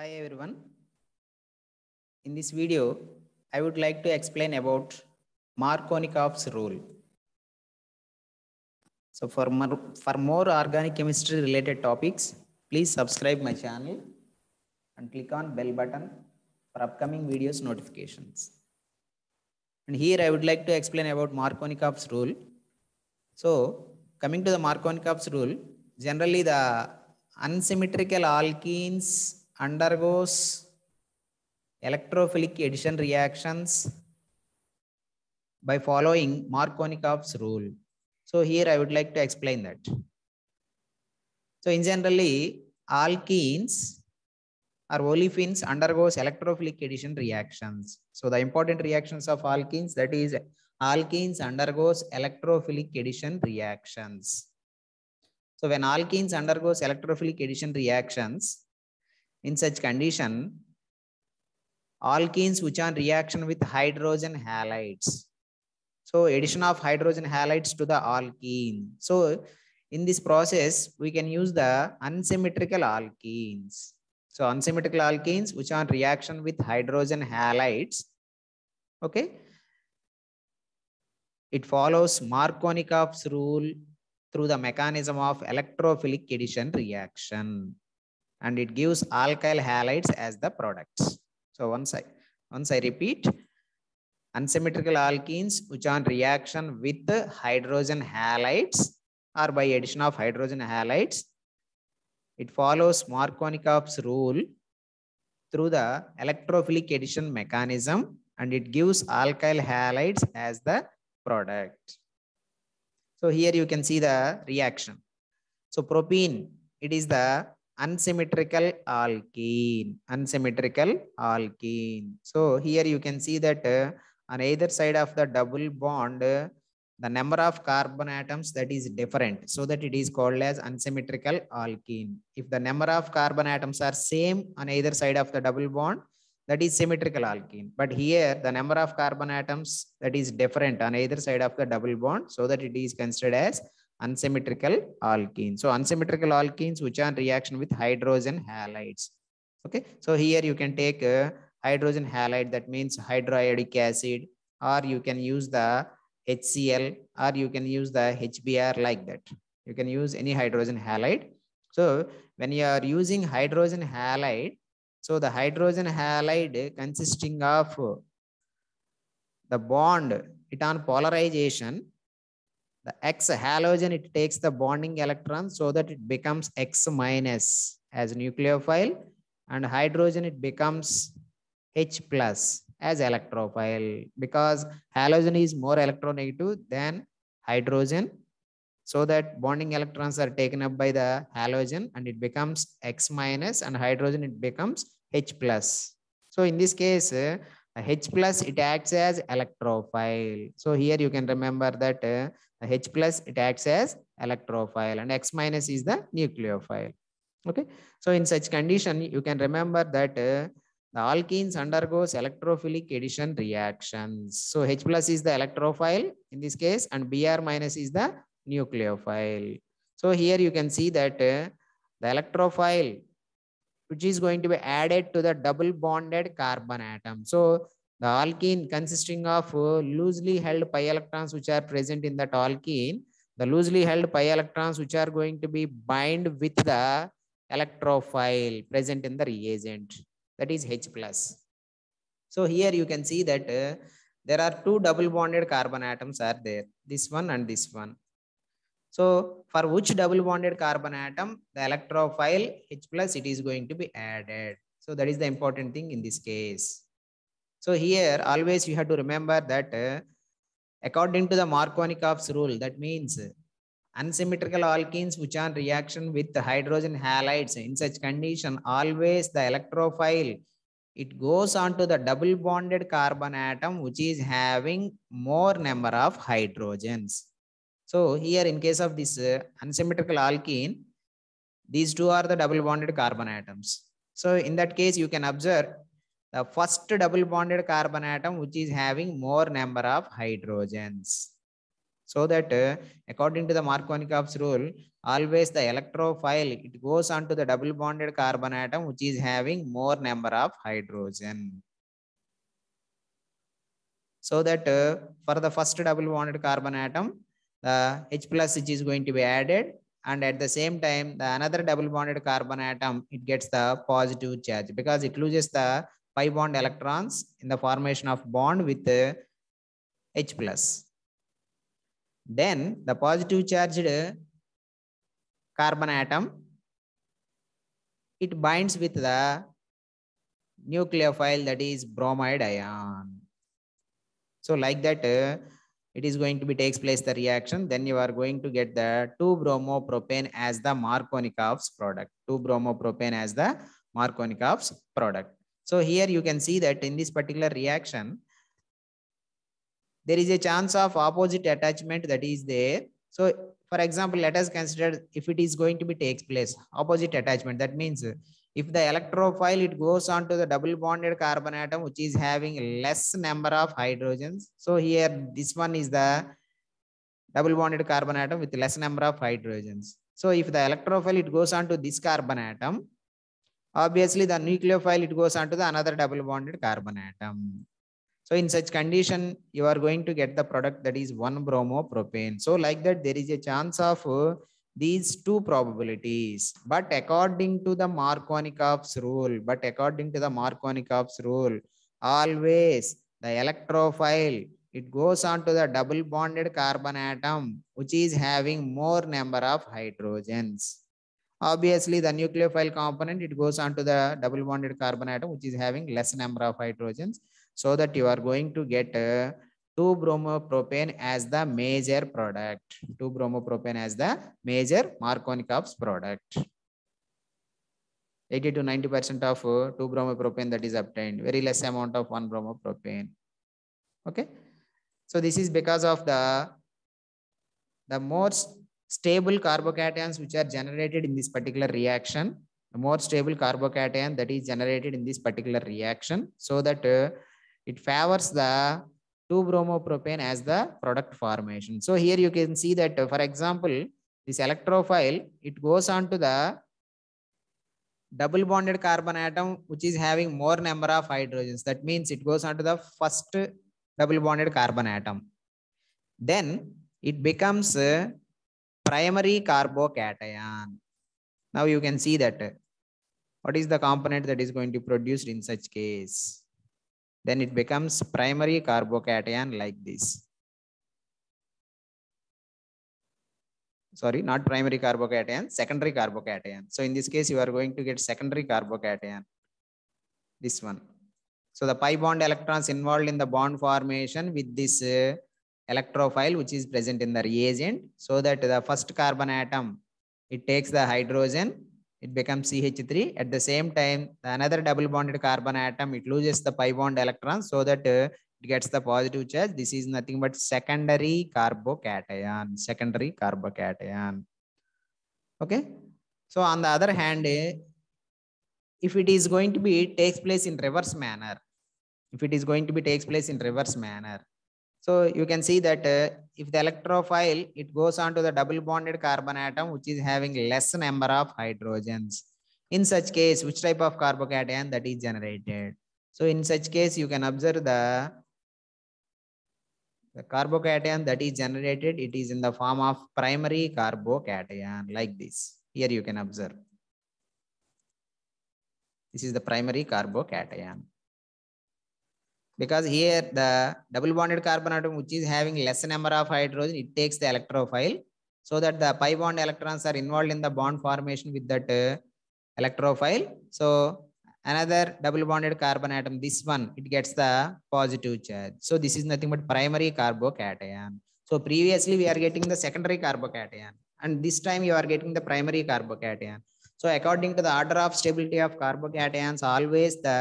Hi everyone. In this video, I would like to explain about Markovnikov's rule. So for more, for more organic chemistry related topics, please subscribe my channel and click on bell button for upcoming videos notifications. And here I would like to explain about Markovnikov's rule. So coming to the Markovnikov's rule, generally the unsymmetrical alkenes undergoes electrophilic addition reactions by following Markovnikov's rule. So here I would like to explain that. So in generally, alkenes or olefins undergoes electrophilic addition reactions. So the important reactions of alkenes that is alkenes undergoes electrophilic addition reactions. So when alkenes undergoes electrophilic addition reactions, in such condition, alkenes which are reaction with hydrogen halides. So addition of hydrogen halides to the alkene. So in this process, we can use the unsymmetrical alkenes. So unsymmetrical alkenes which are reaction with hydrogen halides. Okay. It follows Markovnikov's rule through the mechanism of electrophilic addition reaction and it gives alkyl halides as the products. So once I, once I repeat, unsymmetrical alkenes which are reaction with hydrogen halides or by addition of hydrogen halides, it follows Markovnikov's rule through the electrophilic addition mechanism and it gives alkyl halides as the product. So here you can see the reaction. So propene, it is the unsymmetrical alkene unsymmetrical alkene so here you can see that uh, on either side of the double bond uh, the number of carbon atoms that is different so that it is called as unsymmetrical alkene if the number of carbon atoms are same on either side of the double bond that is symmetrical alkene but here the number of carbon atoms that is different on either side of the double bond so that it is considered as unsymmetrical alkenes. So unsymmetrical alkenes which are in reaction with hydrogen halides. Okay, so here you can take a uh, hydrogen halide that means hydroiodic acid or you can use the HCl or you can use the HBr like that. You can use any hydrogen halide. So when you are using hydrogen halide, so the hydrogen halide consisting of the bond it on polarization the X halogen, it takes the bonding electron so that it becomes X minus as nucleophile and hydrogen, it becomes H plus as electrophile because halogen is more electronegative than hydrogen. So that bonding electrons are taken up by the halogen and it becomes X minus and hydrogen, it becomes H plus. So in this case, H plus, it acts as electrophile. So here you can remember that uh, H plus, it acts as electrophile and X minus is the nucleophile. Okay. So in such condition, you can remember that uh, the alkenes undergoes electrophilic addition reactions. So H plus is the electrophile in this case and Br minus is the nucleophile. So here you can see that uh, the electrophile which is going to be added to the double bonded carbon atom. So the alkene consisting of uh, loosely held pi electrons which are present in that alkene, the loosely held pi electrons which are going to be bind with the electrophile present in the reagent that is H+. plus. So here you can see that uh, there are two double bonded carbon atoms are there, this one and this one. So for which double bonded carbon atom, the electrophile H plus, it is going to be added. So that is the important thing in this case. So here always you have to remember that uh, according to the Markovnikov's rule, that means uh, unsymmetrical alkenes which are in reaction with the hydrogen halides in such condition, always the electrophile it goes on to the double bonded carbon atom which is having more number of hydrogens so here in case of this uh, unsymmetrical alkene, these two are the double bonded carbon atoms. So in that case, you can observe the first double bonded carbon atom, which is having more number of hydrogens. So that uh, according to the Markovnikov's rule, always the electrophile, it goes on to the double bonded carbon atom, which is having more number of hydrogen. So that uh, for the first double bonded carbon atom, the H plus H is going to be added and at the same time the another double bonded carbon atom it gets the positive charge because it loses the pi bond electrons in the formation of bond with the uh, H plus. Then the positive charged carbon atom it binds with the nucleophile that is bromide ion. So like that uh, it is going to be takes place the reaction then you are going to get the 2 bromopropane as the markovnikov's product 2 bromopropane as the markovnikov's product so here you can see that in this particular reaction there is a chance of opposite attachment that is there so for example let us consider if it is going to be takes place opposite attachment that means if the electrophile, it goes on to the double bonded carbon atom, which is having less number of hydrogens. So here, this one is the double bonded carbon atom with less number of hydrogens. So if the electrophile, it goes on to this carbon atom. Obviously, the nucleophile, it goes on to the another double bonded carbon atom. So in such condition, you are going to get the product that is one bromopropane. So like that, there is a chance of these two probabilities. But according to the Markovnikov's rule, but according to the Markovnikov's rule, always the electrophile, it goes on to the double bonded carbon atom, which is having more number of hydrogens. Obviously, the nucleophile component, it goes on to the double bonded carbon atom, which is having less number of hydrogens, so that you are going to get 2 bromopropane as the major product 2 bromopropane as the major markovnikov's product 80 to 90 percent of uh, 2 bromopropane that is obtained very less amount of 1 bromopropane okay so this is because of the the more stable carbocations which are generated in this particular reaction the more stable carbocation that is generated in this particular reaction so that uh, it favors the 2 propane as the product formation. So here you can see that, for example, this electrophile, it goes on to the double bonded carbon atom, which is having more number of hydrogens. That means it goes on to the first double bonded carbon atom. Then it becomes primary carbocation. Now you can see that. What is the component that is going to be produced in such case? then it becomes primary carbocation like this. Sorry, not primary carbocation, secondary carbocation. So in this case, you are going to get secondary carbocation, this one. So the pi bond electrons involved in the bond formation with this uh, electrophile, which is present in the reagent, so that the first carbon atom, it takes the hydrogen it becomes CH3. At the same time, another double bonded carbon atom, it loses the pi bond electron so that uh, it gets the positive charge. This is nothing but secondary carbocation, secondary carbocation. Okay. So on the other hand, uh, if it is going to be takes place in reverse manner, if it is going to be takes place in reverse manner, so you can see that uh, if the electrophile, it goes on to the double bonded carbon atom, which is having less number of hydrogens. In such case, which type of carbocation that is generated? So in such case, you can observe the, the carbocation that is generated, it is in the form of primary carbocation like this. Here you can observe. This is the primary carbocation because here the double bonded carbon atom which is having less number of hydrogen it takes the electrophile so that the pi bond electrons are involved in the bond formation with that uh, electrophile so another double bonded carbon atom this one it gets the positive charge so this is nothing but primary carbocation so previously we are getting the secondary carbocation and this time you are getting the primary carbocation so according to the order of stability of carbocations always the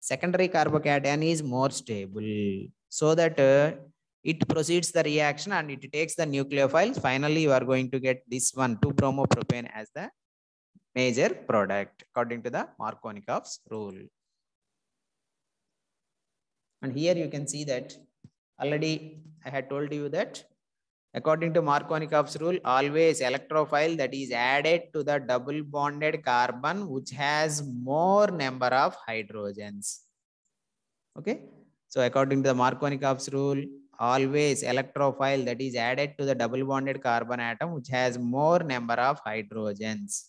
secondary carbocation is more stable so that uh, it proceeds the reaction and it takes the nucleophiles. Finally, you are going to get this one, 2-bromopropane as the major product according to the Markovnikov's rule. And here you can see that already I had told you that According to Markovnikov's rule, always electrophile that is added to the double bonded carbon which has more number of hydrogens. Okay. So according to the Markovnikov's rule, always electrophile that is added to the double bonded carbon atom which has more number of hydrogens.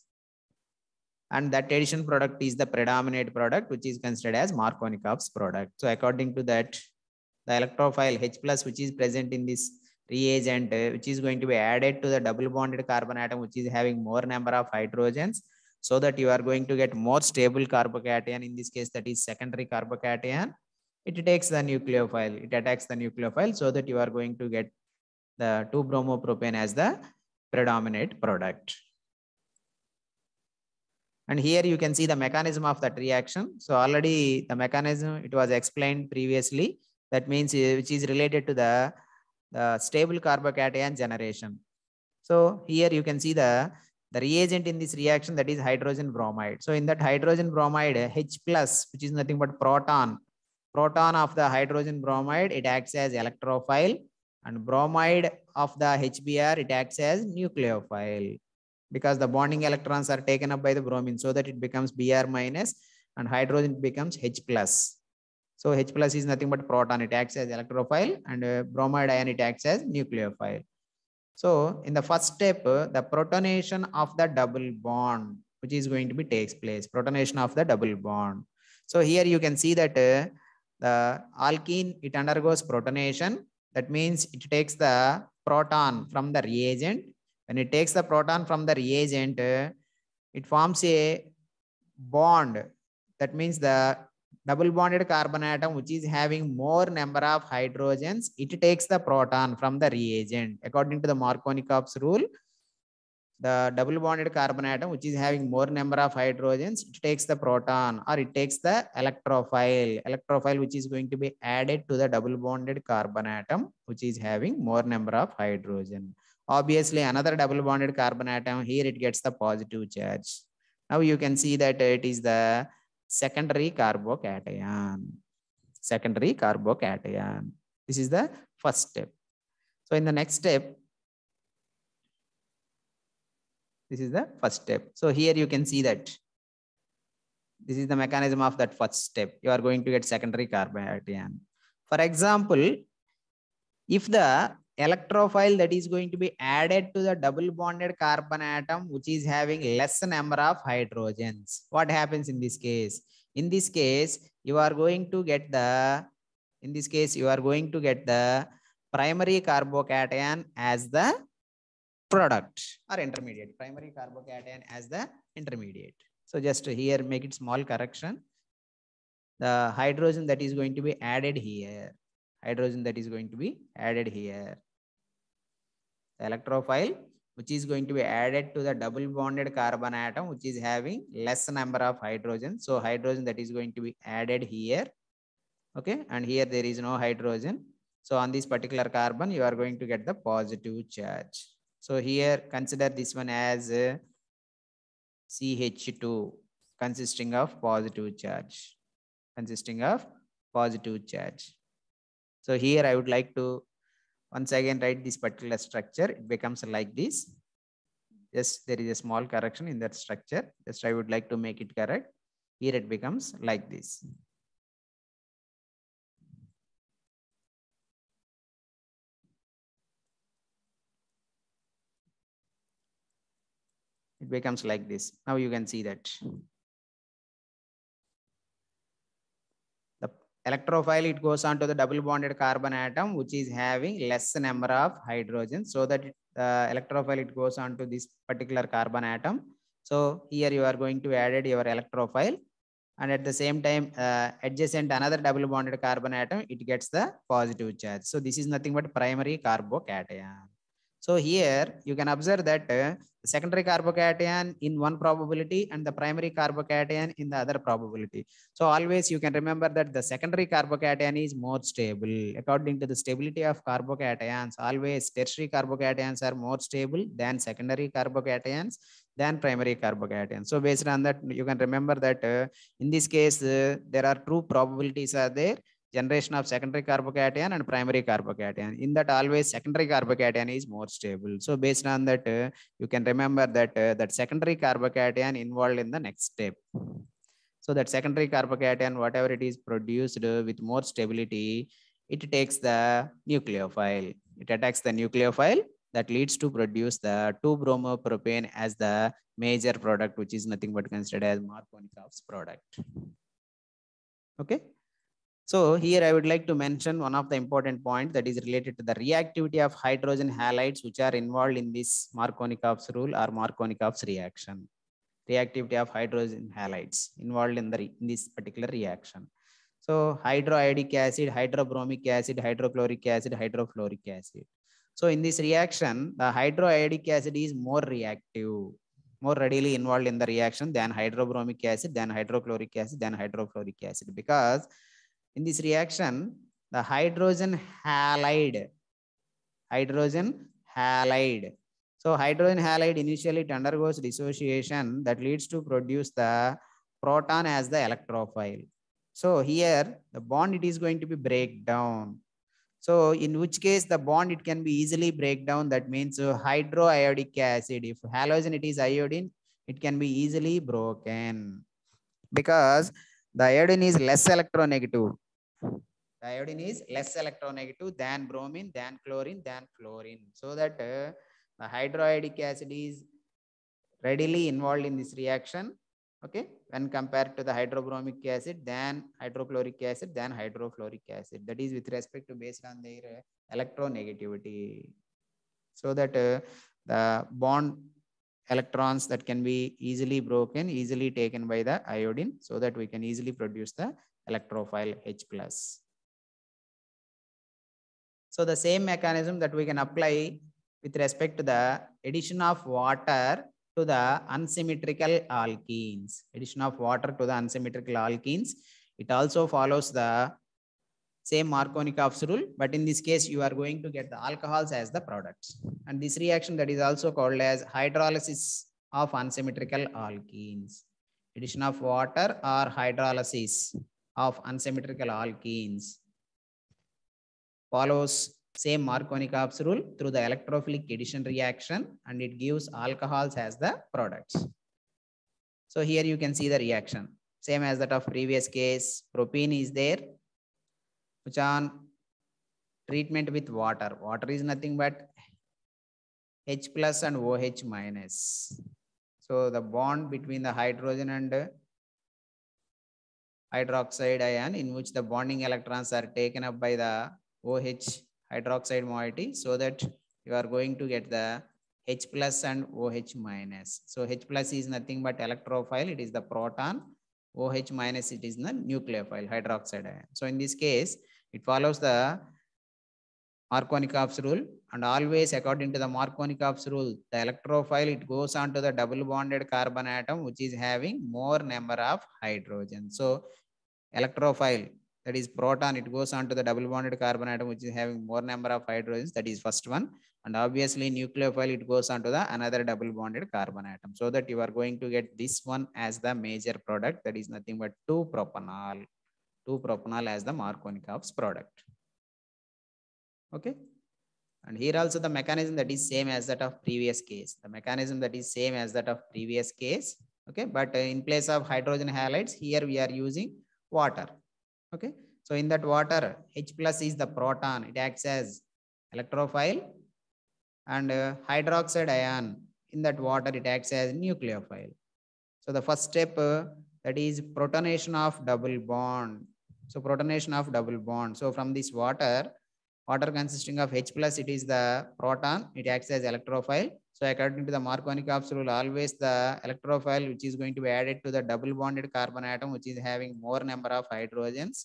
And that addition product is the predominant product which is considered as Markovnikov's product. So according to that, the electrophile H plus which is present in this reagent uh, which is going to be added to the double bonded carbon atom which is having more number of hydrogens so that you are going to get more stable carbocation in this case that is secondary carbocation it takes the nucleophile it attacks the nucleophile so that you are going to get the 2 bromopropane as the predominant product and here you can see the mechanism of that reaction so already the mechanism it was explained previously that means uh, which is related to the the stable carbocation generation. So here you can see the, the reagent in this reaction that is hydrogen bromide. So in that hydrogen bromide, H plus, which is nothing but proton, proton of the hydrogen bromide, it acts as electrophile and bromide of the HBr, it acts as nucleophile because the bonding electrons are taken up by the bromine so that it becomes Br minus and hydrogen becomes H plus. So H plus is nothing but proton. It acts as electrophile and uh, bromide ion, it acts as nucleophile. So in the first step, uh, the protonation of the double bond, which is going to be takes place, protonation of the double bond. So here you can see that uh, the alkene, it undergoes protonation. That means it takes the proton from the reagent. When it takes the proton from the reagent, it forms a bond. That means the double bonded carbon atom which is having more number of hydrogens, it takes the proton from the reagent. According to the Markovnikov's rule, the double bonded carbon atom which is having more number of hydrogens, it takes the proton or it takes the electrophile, electrophile which is going to be added to the double bonded carbon atom which is having more number of hydrogen. Obviously, another double bonded carbon atom, here it gets the positive charge. Now you can see that it is the secondary carbocation. Secondary carbocation. This is the first step. So in the next step, this is the first step. So here you can see that this is the mechanism of that first step. You are going to get secondary carbocation. For example, if the electrophile that is going to be added to the double bonded carbon atom which is having less number of hydrogens. What happens in this case? In this case, you are going to get the, in this case, you are going to get the primary carbocation as the product or intermediate, primary carbocation as the intermediate. So just here, make it small correction. The hydrogen that is going to be added here, hydrogen that is going to be added here the electrophile which is going to be added to the double bonded carbon atom which is having less number of hydrogen so hydrogen that is going to be added here okay and here there is no hydrogen so on this particular carbon you are going to get the positive charge so here consider this one as uh, ch2 consisting of positive charge consisting of positive charge so here i would like to once again, write this particular structure. It becomes like this. Yes, there is a small correction in that structure. Just I would like to make it correct. Here it becomes like this. It becomes like this. Now you can see that. electrophile it goes on to the double bonded carbon atom which is having less number of hydrogen so that the uh, electrophile it goes on to this particular carbon atom so here you are going to add your electrophile and at the same time uh, adjacent another double bonded carbon atom it gets the positive charge so this is nothing but primary carbocation so here you can observe that uh, secondary carbocation in one probability and the primary carbocation in the other probability. So always you can remember that the secondary carbocation is more stable according to the stability of carbocations. Always tertiary carbocations are more stable than secondary carbocations than primary carbocation. So based on that, you can remember that uh, in this case, uh, there are two probabilities are there generation of secondary carbocation and primary carbocation. In that always secondary carbocation is more stable. So based on that, uh, you can remember that uh, that secondary carbocation involved in the next step. So that secondary carbocation, whatever it is produced uh, with more stability, it takes the nucleophile. It attacks the nucleophile that leads to produce the 2-bromopropane as the major product, which is nothing but considered as Markovnikov's product. Okay. So here I would like to mention one of the important points that is related to the reactivity of hydrogen halides which are involved in this Markovnikov's rule or Markovnikov's reaction. Reactivity of hydrogen halides involved in, the, in this particular reaction. So hydroiodic acid, hydrobromic acid, hydrochloric acid, hydrofluoric acid. So in this reaction, the hydroiodic acid is more reactive, more readily involved in the reaction than hydrobromic acid, than hydrochloric acid, than hydrofluoric acid because in this reaction, the hydrogen halide, hydrogen halide. So hydrogen halide initially it undergoes dissociation that leads to produce the proton as the electrophile. So here the bond it is going to be break down. So in which case the bond it can be easily break down. That means uh, hydroiodic acid. If halogen it is iodine, it can be easily broken because the iodine is less electronegative. The iodine is less electronegative than bromine, than chlorine, than fluorine. So that uh, the hydroiodic acid is readily involved in this reaction. Okay, when compared to the hydrobromic acid, then hydrochloric acid, then hydrofluoric acid. That is with respect to based on their uh, electronegativity. So that uh, the bond electrons that can be easily broken, easily taken by the iodine so that we can easily produce the electrophile H+. plus. So the same mechanism that we can apply with respect to the addition of water to the unsymmetrical alkenes, addition of water to the unsymmetrical alkenes, it also follows the same Markovnikov's rule, but in this case, you are going to get the alcohols as the products. And this reaction that is also called as hydrolysis of unsymmetrical alkenes. Addition of water or hydrolysis of unsymmetrical alkenes. Follows same Markovnikov's rule through the electrophilic addition reaction and it gives alcohols as the products. So here you can see the reaction. Same as that of previous case, propene is there, which on treatment with water. Water is nothing but H plus and OH minus. So the bond between the hydrogen and hydroxide ion in which the bonding electrons are taken up by the OH hydroxide moiety so that you are going to get the H plus and OH minus. So H plus is nothing but electrophile. It is the proton. OH minus it is the nucleophile hydroxide ion. So in this case, it follows the Markovnikov's rule and always according to the Markovnikov's rule, the electrophile, it goes on to the double bonded carbon atom, which is having more number of hydrogen. So electrophile that is proton it goes on to the double bonded carbon atom which is having more number of hydrogens that is first one and obviously nucleophile it goes on to the another double bonded carbon atom so that you are going to get this one as the major product that is nothing but 2 propanol 2 propanol as the markovnikov's product okay and here also the mechanism that is same as that of previous case the mechanism that is same as that of previous case okay but in place of hydrogen halides here we are using water. Okay. So in that water, H plus is the proton. It acts as electrophile and uh, hydroxide ion in that water, it acts as nucleophile. So the first step uh, that is protonation of double bond. So protonation of double bond. So from this water, water consisting of H plus, it is the proton. It acts as electrophile. So according to the Marconi Cops rule, always the electrophile which is going to be added to the double bonded carbon atom, which is having more number of hydrogens.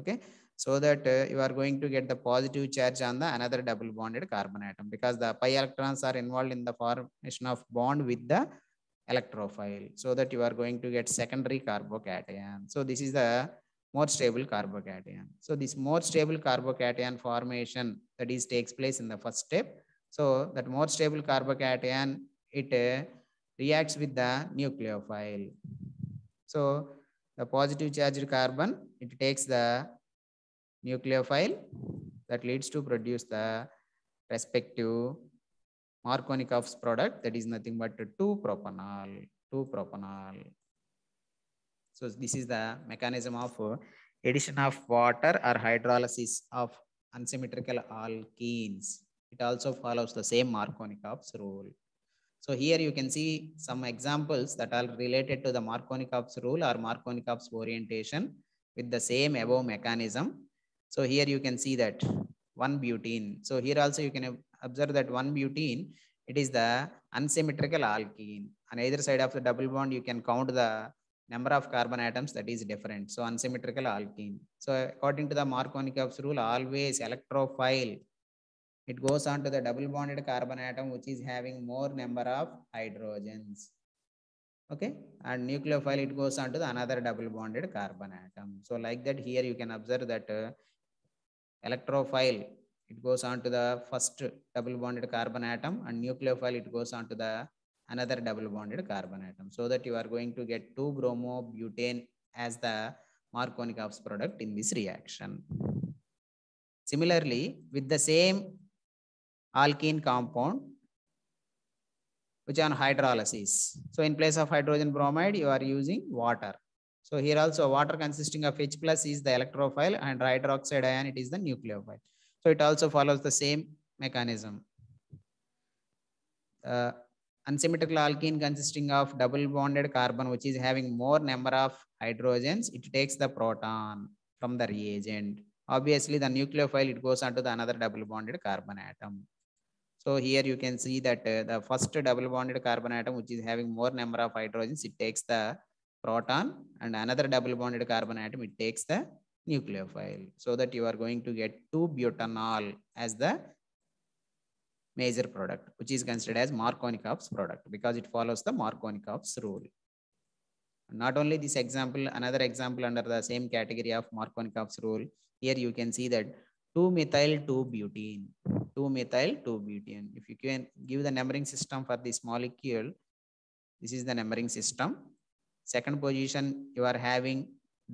Okay. So that uh, you are going to get the positive charge on the another double bonded carbon atom because the pi electrons are involved in the formation of bond with the electrophile so that you are going to get secondary carbocation. So this is the more stable carbocation. So this more stable carbocation formation that is takes place in the first step. So that more stable carbocation, it uh, reacts with the nucleophile. So the positive charged carbon, it takes the nucleophile that leads to produce the respective Markovnikov's product that is nothing but 2 propanol, 2 propanol. So this is the mechanism of addition of water or hydrolysis of unsymmetrical alkenes. It also follows the same Markovnikov's rule. So here you can see some examples that are related to the Markovnikov's rule or Markovnikov's orientation with the same above mechanism. So here you can see that one butene. So here also you can observe that one butene, it is the unsymmetrical alkene. On either side of the double bond, you can count the number of carbon atoms that is different. So unsymmetrical alkene. So according to the Markovnikov's rule, always electrophile. It goes on to the double bonded carbon atom, which is having more number of hydrogens. Okay. And nucleophile, it goes on to the another double bonded carbon atom. So like that here you can observe that uh, electrophile, it goes on to the first double bonded carbon atom and nucleophile, it goes on to the another double bonded carbon atom so that you are going to get 2 bromobutane as the Markovnikov's product in this reaction. Similarly, with the same alkene compound, which on hydrolysis. So in place of hydrogen bromide, you are using water. So here also water consisting of H plus is the electrophile and hydroxide ion, it is the nucleophile. So it also follows the same mechanism. Uh, unsymmetrical alkene consisting of double bonded carbon, which is having more number of hydrogens, it takes the proton from the reagent. Obviously, the nucleophile, it goes onto the another double bonded carbon atom. So here you can see that uh, the first double bonded carbon atom, which is having more number of hydrogens, it takes the proton and another double bonded carbon atom, it takes the nucleophile. So that you are going to get 2 butanol as the major product, which is considered as Markovnikov's product because it follows the Markovnikov's rule. Not only this example, another example under the same category of Markovnikov's rule, here you can see that 2-methyl-2-butene, 2-methyl-2-butene. If you can give the numbering system for this molecule, this is the numbering system. Second position, you are having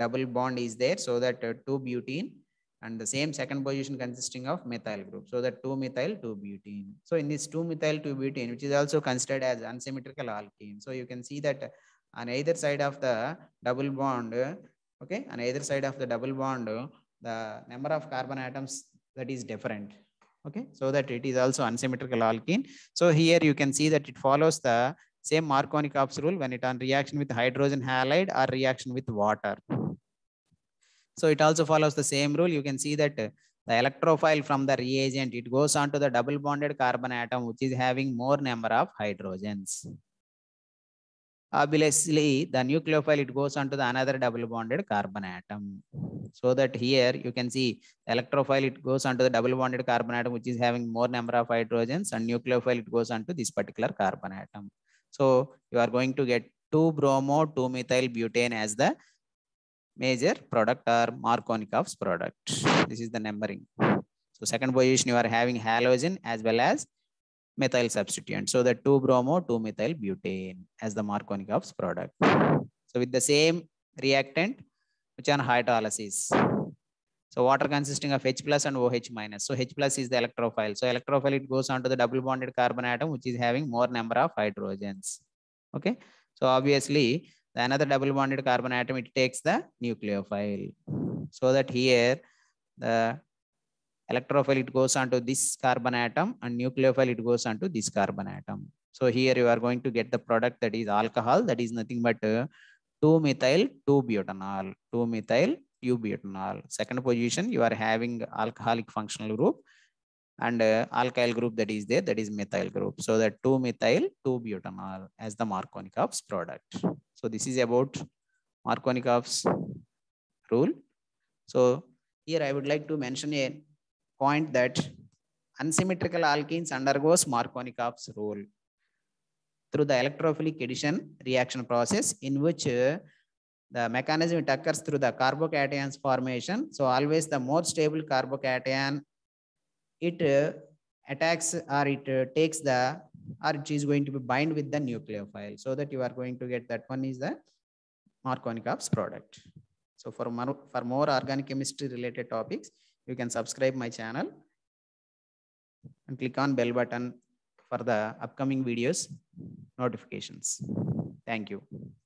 double bond is there so that 2-butene uh, and the same second position consisting of methyl group. So that 2-methyl 2-butene. So in this 2-methyl 2-butene, which is also considered as unsymmetrical alkene. So you can see that on either side of the double bond, okay, on either side of the double bond, the number of carbon atoms that is different. Okay, so that it is also unsymmetrical alkene. So here you can see that it follows the same Marconi Cups rule when it on reaction with hydrogen halide or reaction with water. So it also follows the same rule. You can see that uh, the electrophile from the reagent, it goes on to the double bonded carbon atom, which is having more number of hydrogens. Obviously, the nucleophile, it goes on to the another double bonded carbon atom. So that here you can see electrophile, it goes on to the double bonded carbon atom, which is having more number of hydrogens and nucleophile, it goes on to this particular carbon atom. So you are going to get 2 bromo 2 methyl butane as the major product or Markovnikov's product. This is the numbering. So second position, you are having halogen as well as methyl substituent. So the 2-bromo, 2-methyl-butane as the Markovnikov's product. So with the same reactant, which are hydrolysis. So water consisting of H plus and OH minus. So H plus is the electrophile. So electrophile, it goes onto the double bonded carbon atom, which is having more number of hydrogens. Okay. So obviously the another double bonded carbon atom it takes the nucleophile so that here the electrophile it goes onto this carbon atom and nucleophile it goes onto this carbon atom so here you are going to get the product that is alcohol that is nothing but uh, 2 methyl 2 butanol 2 methyl two butanol. second position you are having alcoholic functional group and uh, alkyl group that is there, that is methyl group. So that 2-methyl, 2-butanol as the Markovnikov's product. So this is about Markovnikov's rule. So here I would like to mention a point that unsymmetrical alkenes undergoes Markovnikov's rule through the electrophilic addition reaction process in which uh, the mechanism it occurs through the carbocations formation. So always the more stable carbocation it uh, attacks or it uh, takes the or it is going to be bind with the nucleophile so that you are going to get that one is the Markovnikov's product. So for for more organic chemistry related topics, you can subscribe my channel and click on bell button for the upcoming videos notifications. Thank you.